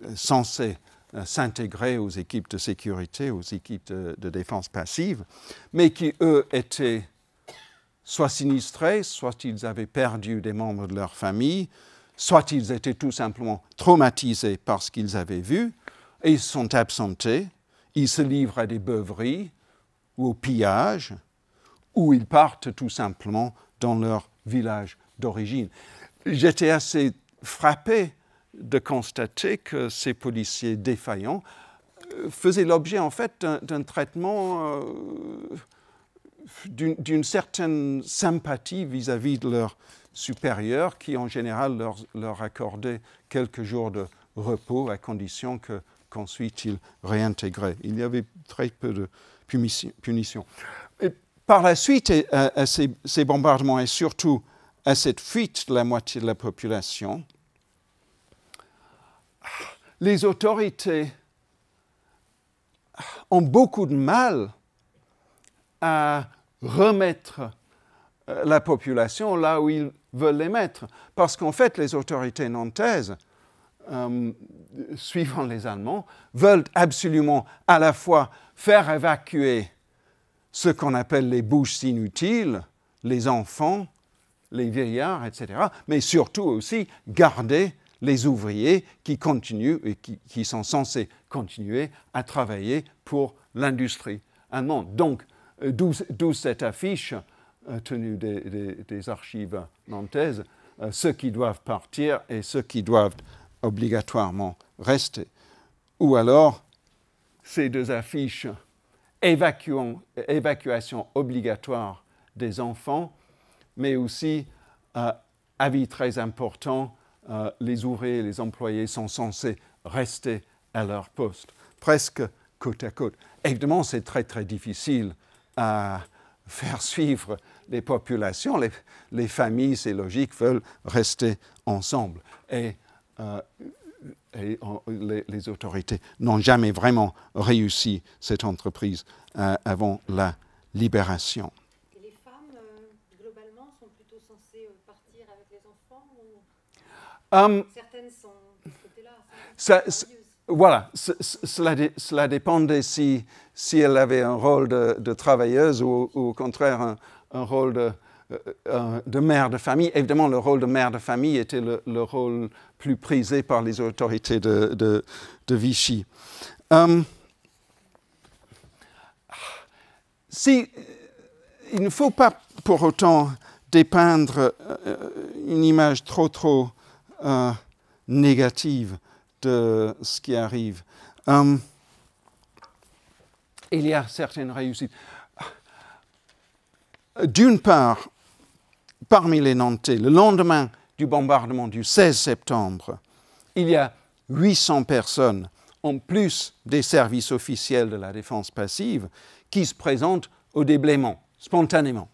euh, censés euh, s'intégrer aux équipes de sécurité, aux équipes de, défense passive, mais qui, eux, étaient soit sinistrés, soit ils avaient perdu des membres de leur famille, soit ils étaient tout simplement traumatisés par ce qu'ils avaient vu, et ils sont absentés, ils se livrent à des beuveries ou au pillage, ou ils partent tout simplement dans leur village d'origine. J'étais assez frappé de constater que ces policiers défaillants euh, faisaient l'objet en fait d'un traitement, euh, d'une certaine sympathie vis-à-vis de leurs supérieurs qui en général leur accordaient quelques jours de repos à condition que qu'ensuite ils réintégraient. Il y avait très peu de punitions. par la suite à, euh, euh, ces, ces, bombardements et surtout à cette fuite de la moitié de la population, les autorités ont beaucoup de mal à remettre euh, la population là où ils veulent les mettre. Parce qu'en fait, les autorités nantaises euh, suivant les Allemands, veulent absolument à la fois faire évacuer ce qu'on appelle les bouches inutiles, les enfants, les vieillards, etc., mais surtout aussi garder les ouvriers qui continuent et qui, sont censés continuer à travailler pour l'industrie allemande. Donc, euh, d'où cette affiche euh, tenue des, archives nantaises, ceux qui doivent partir et ceux qui doivent obligatoirement rester. Ou alors, ces deux affiches évacuant, évacuation obligatoire des enfants, mais aussi, euh, avis très important, euh, les ouvriers les employés sont censés rester à leur poste, presque côte à côte. Évidemment, c'est très très difficile à faire suivre les populations. Les, les familles, c'est logique, veulent rester ensemble. Et euh, et les, autorités n'ont jamais vraiment réussi cette entreprise euh, avant la libération. les femmes, euh, globalement, sont plutôt censées partir avec les enfants hum. Certaines sont de ce côté-là. voilà, cela, dépendait si, si elle avait un rôle de, de travailleuse ou, au contraire un rôle de, euh, euh, euh, de mère de famille. Évidemment, le rôle de mère de famille était le, rôle plus prisé par les autorités de, de, Vichy. si, il ne faut pas pour autant dépeindre une image trop, trop négative de ce qui arrive. il y a certaines réussites. D'une part, parmi les Nantais, le lendemain du bombardement du 16 septembre, il y a 800 personnes, en plus des services officiels de la défense passive, qui se présentent au déblaiement, spontanément.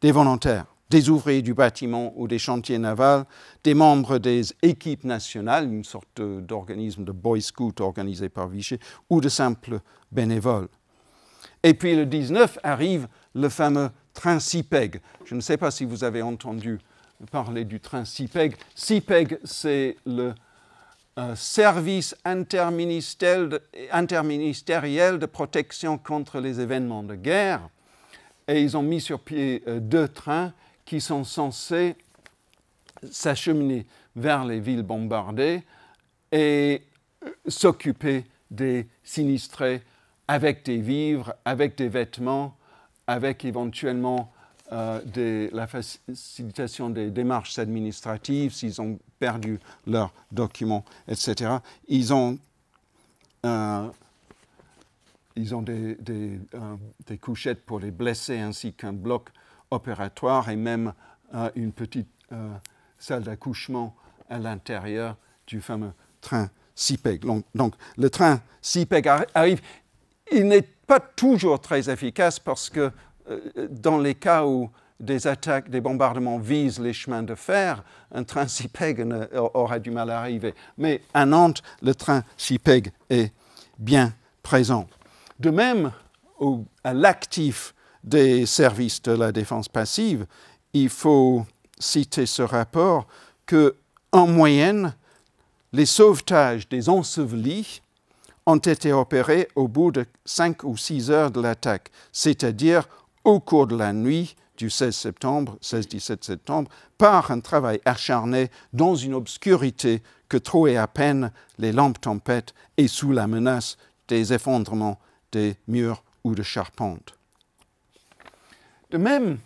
Des volontaires, des ouvriers du bâtiment ou des chantiers navals, des membres des équipes nationales, une sorte d'organisme de Boy Scout organisé par Vichy, ou de simples bénévoles. Et puis le 19 arrive le fameux train CIPEG. Je ne sais pas si vous avez entendu parler du train CIPEG. CIPEG, c'est le euh, service interministériel de, protection contre les événements de guerre. Et ils ont mis sur pied euh, deux trains qui sont censés s'acheminer vers les villes bombardées et euh, s'occuper des sinistrés avec des vivres, avec des vêtements, avec éventuellement euh, des, la facilitation des démarches administratives, s'ils ont perdu leurs documents, etc. Ils ont, euh, ils ont euh, des, couchettes pour les blessés ainsi qu'un bloc opératoire et même une petite salle d'accouchement à l'intérieur du fameux train CIPEG. Donc, donc le train CIPEG arrive. Il n'est pas toujours très efficace parce que euh, dans les cas où des attaques, des bombardements visent les chemins de fer, un train CIPEG aura du mal à arriver. Mais à Nantes, le train CIPEG est bien présent. De même, à l'actif des services de la défense passive, il faut citer ce rapport que, en moyenne, les sauvetages des ensevelis ont été opérés au bout de cinq ou six heures de l'attaque, c'est-à-dire au cours de la nuit du 16 septembre, 16-17 septembre, par un travail acharné dans une obscurité que trouvaient à peine les lampes tempêtes et sous la menace des effondrements des murs ou de charpentes. De même,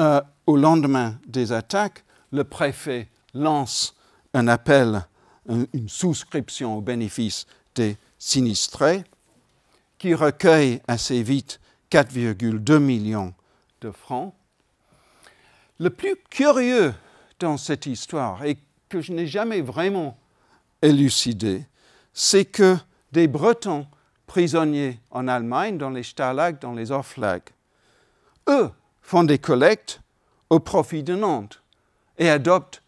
euh, au lendemain des attaques, le préfet lance un appel une souscription au bénéfice des sinistrés, qui recueille assez vite 4,2 millions de francs. Le plus curieux dans cette histoire, et que je n'ai jamais vraiment élucidé, c'est que des Bretons prisonniers en Allemagne, dans les Stalags, dans les Orflag, eux font des collectes au profit de Nantes et adoptent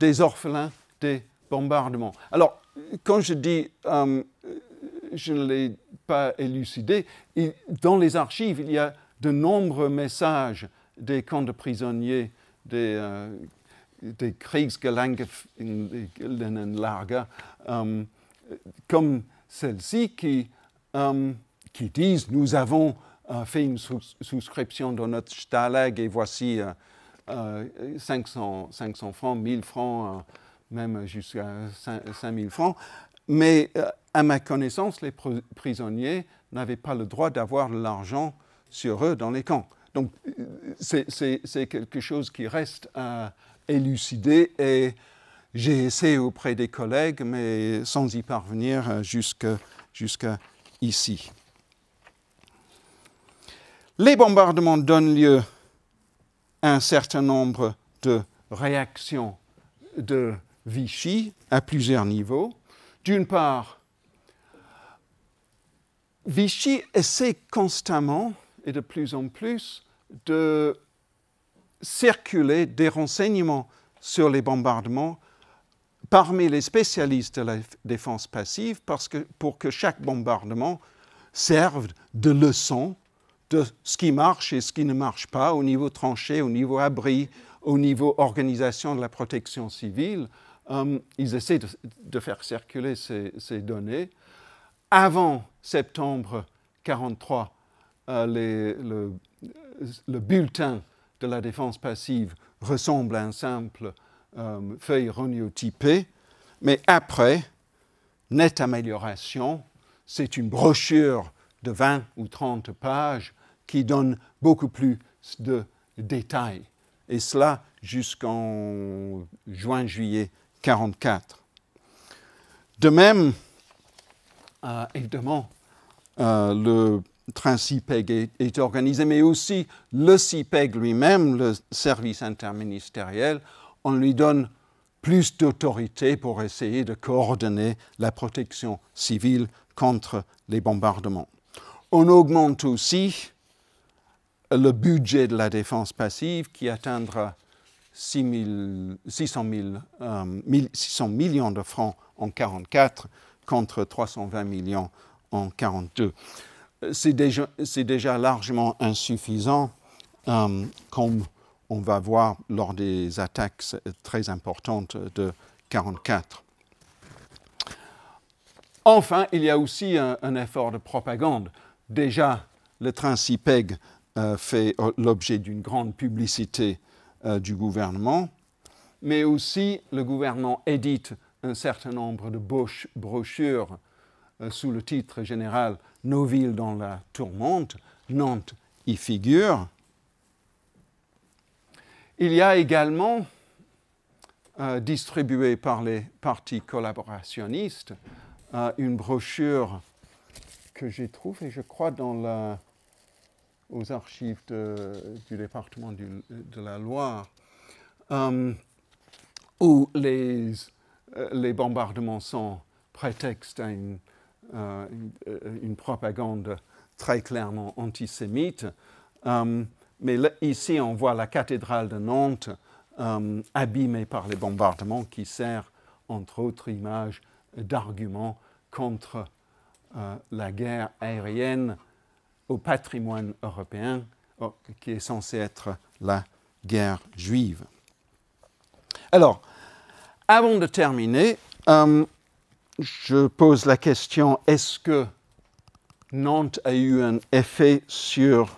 des orphelins des bombardement. Alors, quand je dis, euh, je ne l'ai pas élucidé, dans les archives, il y a de nombreux messages des camps de prisonniers, des, euh, euh comme celle-ci, qui, euh, qui disent, nous avons fait une souscription dans notre Stalag et voici 500 francs, 1000 francs même jusqu'à 5 francs. Mais euh, à ma connaissance, les prisonniers n'avaient pas le droit d'avoir de l'argent sur eux dans les camps. Donc euh, c'est quelque chose qui reste à élucider et j'ai essayé auprès des collègues, mais sans y parvenir euh, jusqu'à ici. Les bombardements donnent lieu à un certain nombre de réactions de Vichy à plusieurs niveaux. D'une part, Vichy essaie constamment et de plus en plus de circuler des renseignements sur les bombardements parmi les spécialistes de la défense passive parce que, pour que chaque bombardement serve de leçon de ce qui marche et ce qui ne marche pas au niveau tranché, au niveau abri, au niveau organisation de la protection civile, Hum, ils essaient de, faire circuler ces, données. Avant septembre 1943, euh, le, bulletin de la défense passive ressemble à un simple hum, feuille reniotypée, mais après, nette amélioration, c'est une brochure de 20 ou 30 pages qui donne beaucoup plus de détails. Et cela jusqu'en juin-juillet 44. De même, euh, évidemment, euh, le train CIPEG est, organisé, mais aussi le CIPEG lui-même, le service interministériel, on lui donne plus d'autorité pour essayer de coordonner la protection civile contre les bombardements. On augmente aussi le budget de la défense passive qui atteindra 600, euh, millions de francs en 1944 contre 320 millions en 1942. Euh, c'est déjà, largement insuffisant, euh, comme on va voir lors des attaques très importantes de 1944. Enfin, il y a aussi un, effort de propagande. Déjà, le train CIPEG fait l'objet d'une grande publicité euh, du gouvernement, mais aussi le gouvernement édite un certain nombre de brochures euh, sous le titre général Nos villes dans la tourmente, Nantes y figure. Il y a également, euh, distribué par les partis collaborationnistes, une brochure que j'ai trouvée, je crois, dans la aux archives du département de la Loire, euh, où les, euh, les bombardements sont prétexte à une, euh, propagande très clairement antisémite. mais ici, on voit la cathédrale de Nantes abîmée par les bombardements qui sert, entre autres images, d'argument contre la guerre aérienne au patrimoine européen oh, qui est censé être la guerre juive. Alors, avant de terminer, euh, je pose la question, est-ce que Nantes a eu un effet sur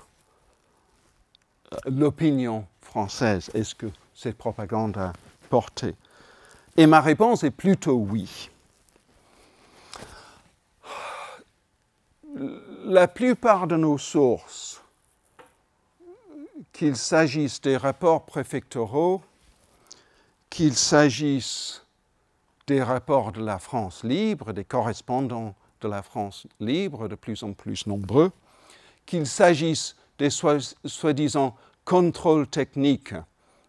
euh, l'opinion française Est-ce que cette propagande a porté Et ma réponse est plutôt oui la plupart de nos sources, qu'il s'agisse des rapports préfectoraux, qu'il s'agisse des rapports de la France libre, des correspondants de la France libre, de plus en plus nombreux, qu'il s'agisse des soi-disant contrôles techniques,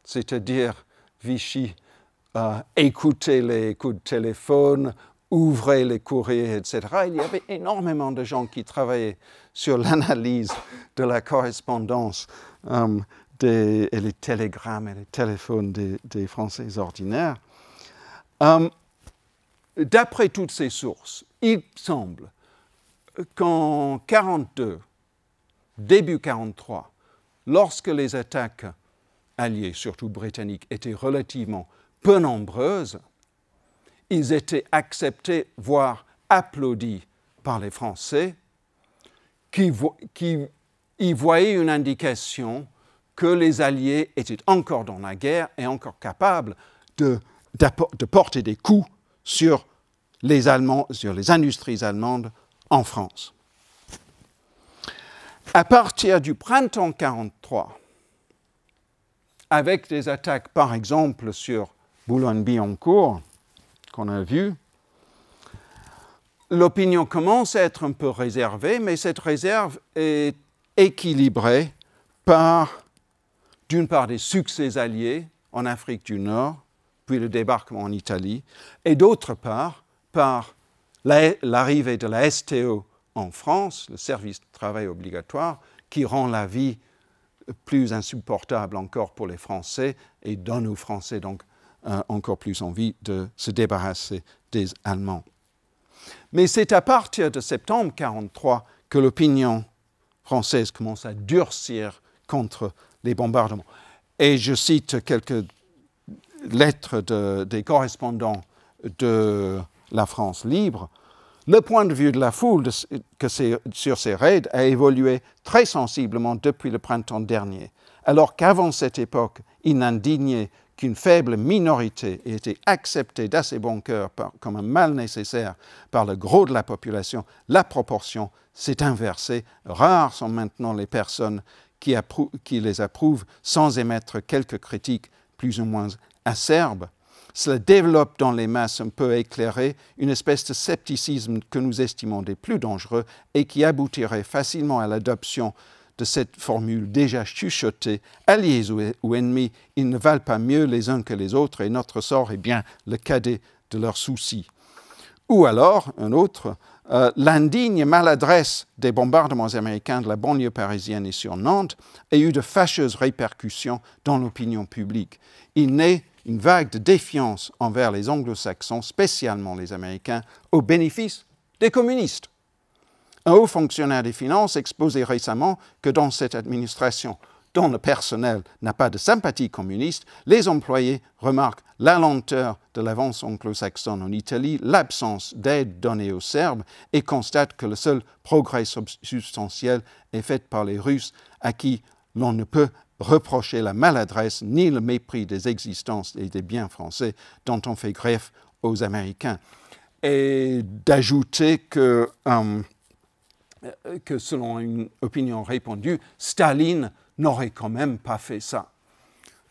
c'est-à-dire Vichy a écouter les coups de téléphone ouvraient les courriers, etc. Il y avait énormément de gens qui travaillaient sur l'analyse de la correspondance euh, et les télégrammes et les téléphones des, Français ordinaires. Euh, d'après toutes ces sources, il semble qu'en 1942, début 43, lorsque les attaques alliées, surtout britanniques, étaient relativement peu nombreuses, ils étaient acceptés, voire applaudis par les Français, qui, y voyaient une indication que les Alliés étaient encore dans la guerre et encore capables de, porter des coups sur les, sur les industries allemandes en France. À partir du printemps 1943, avec des attaques par exemple sur Boulogne-Billancourt, qu'on a vu, l'opinion commence à être un peu réservée, mais cette réserve est équilibrée par, d'une part, des succès alliés en Afrique du Nord, puis le débarquement en Italie, et d'autre part, par l'arrivée de la STO en France, le service de travail obligatoire, qui rend la vie plus insupportable encore pour les Français et donne aux Français donc encore plus envie de se débarrasser des Allemands. Mais c'est à partir de septembre 1943 que l'opinion française commence à durcir contre les bombardements. Et je cite quelques lettres de, des correspondants de la France libre. Le point de vue de la foule que sur ces raids a évolué très sensiblement depuis le printemps dernier, alors qu'avant cette époque, n'indignait qu'une faible minorité ait été acceptée d'assez bon cœur comme un mal nécessaire par le gros de la population, la proportion s'est inversée. Rares sont maintenant les personnes qui, qui les approuvent sans émettre quelques critiques plus ou moins acerbes. Cela développe dans les masses un peu éclairées une espèce de scepticisme que nous estimons des plus dangereux et qui aboutirait facilement à l'adoption de cette formule déjà chuchotée, alliés e-, ou, ennemis, ils ne valent pas mieux les uns que les autres et notre sort est bien le cadet de leurs soucis. Ou alors, un autre, euh, l'indigne maladresse des bombardements américains de la banlieue parisienne et sur Nantes a eu de fâcheuses répercussions dans l'opinion publique. Il naît une vague de défiance envers les anglo-saxons, spécialement les Américains, au bénéfice des communistes. Un haut fonctionnaire des finances exposait récemment que dans cette administration, dont le personnel n'a pas de sympathie communiste, les employés remarquent la lenteur de l'avance anglo-saxonne en Italie, l'absence d'aide donnée aux Serbes et constatent que le seul progrès substantiel est fait par les Russes à qui l'on ne peut reprocher la maladresse ni le mépris des existences et des biens français dont on fait greffe aux Américains. Et d'ajouter que... Euh, euh, que selon une opinion répandue, Staline n'aurait quand même pas fait ça.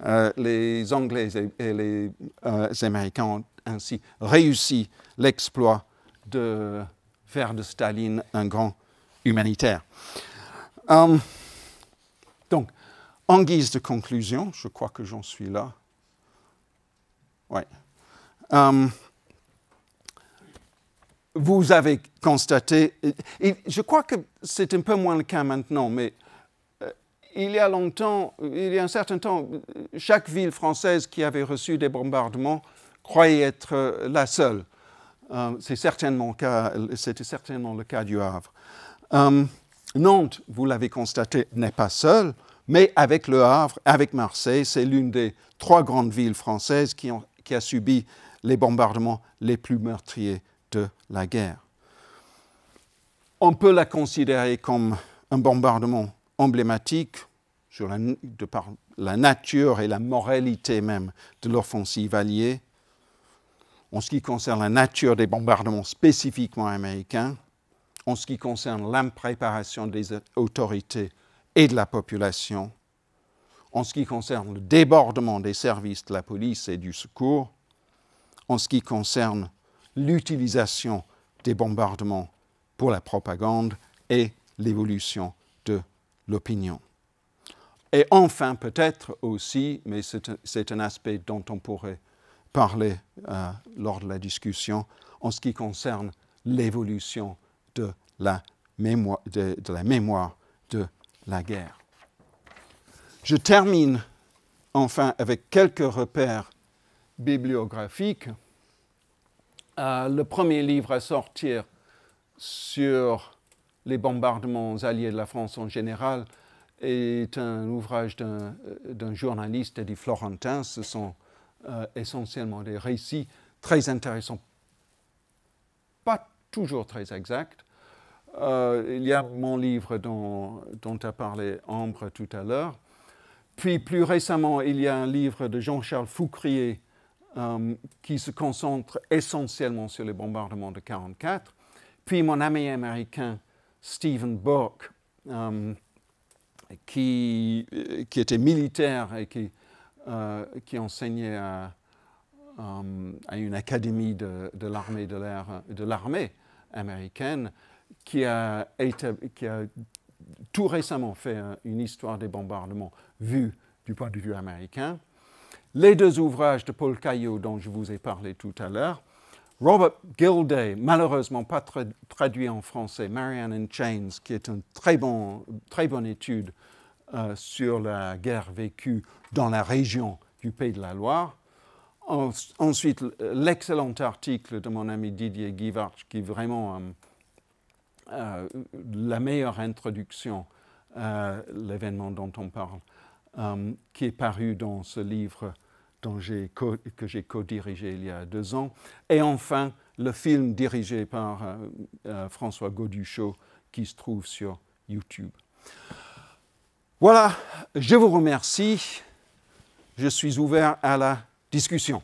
Euh, les Anglais et, les euh, Américains ont ainsi réussi l'exploit de faire de Staline un grand humanitaire. donc, en guise de conclusion, je crois que j'en suis là. Ouais vous avez constaté, je crois que c'est un peu moins le cas maintenant, mais euh, il y a longtemps, il y a un certain temps, chaque ville française qui avait reçu des bombardements croyait être euh, la seule. Euh, c'est certainement le cas, c'était certainement le cas du Havre. Nantes, vous l'avez constaté, n'est pas seule, mais avec le Havre, avec Marseille, c'est l'une des trois grandes villes françaises qui, qui a subi les bombardements les plus meurtriers de la guerre. On peut la considérer comme un bombardement emblématique sur la, de par la nature et la moralité même de l'offensive alliée. En ce qui concerne la nature des bombardements spécifiquement américains, en ce qui concerne l'impréparation des autorités et de la population, en ce qui concerne le débordement des services de la police et du secours, en ce qui concerne l'utilisation des bombardements pour la propagande et l'évolution de l'opinion. Et enfin, peut-être aussi, mais c'est un, aspect dont on pourrait parler euh, lors de la discussion, en ce qui concerne l'évolution de, de la mémoire de la guerre. Je termine enfin avec quelques repères bibliographiques euh, le premier livre à sortir sur les bombardements alliés de la France en général est un ouvrage d'un euh, journaliste dit Florentin. Ce sont euh, essentiellement des récits très intéressants, pas toujours très exacts. il y a mon livre dont, dont a parlé Ambre tout à l'heure. Puis plus récemment, il y a un livre de Jean-Charles Foucrier euh, qui se concentre essentiellement sur les bombardements de 1944. Puis mon ami américain Stephen Burke, euh, euh, qui, était militaire et qui, enseignait à, une académie de, l'armée de l'armée américaine, qui a, qui a tout récemment fait une histoire des bombardements vue du point de vue américain les deux ouvrages de Paul Caillot dont je vous ai parlé tout à l'heure, Robert Gilday, malheureusement pas traduit en français, Marianne in Chains, qui est une très, bonne étude euh, sur la guerre vécue dans la région du Pays de la Loire. ensuite, l'excellent article de mon ami Didier Guivarch, qui est vraiment euh, euh, la meilleure introduction à l'événement dont on parle, qui est paru dans ce livre que j'ai co-dirigé il y a deux ans. Et enfin, le film dirigé par euh, euh, François Goduchot qui se trouve sur YouTube. Voilà, je vous remercie. Je suis ouvert à la discussion.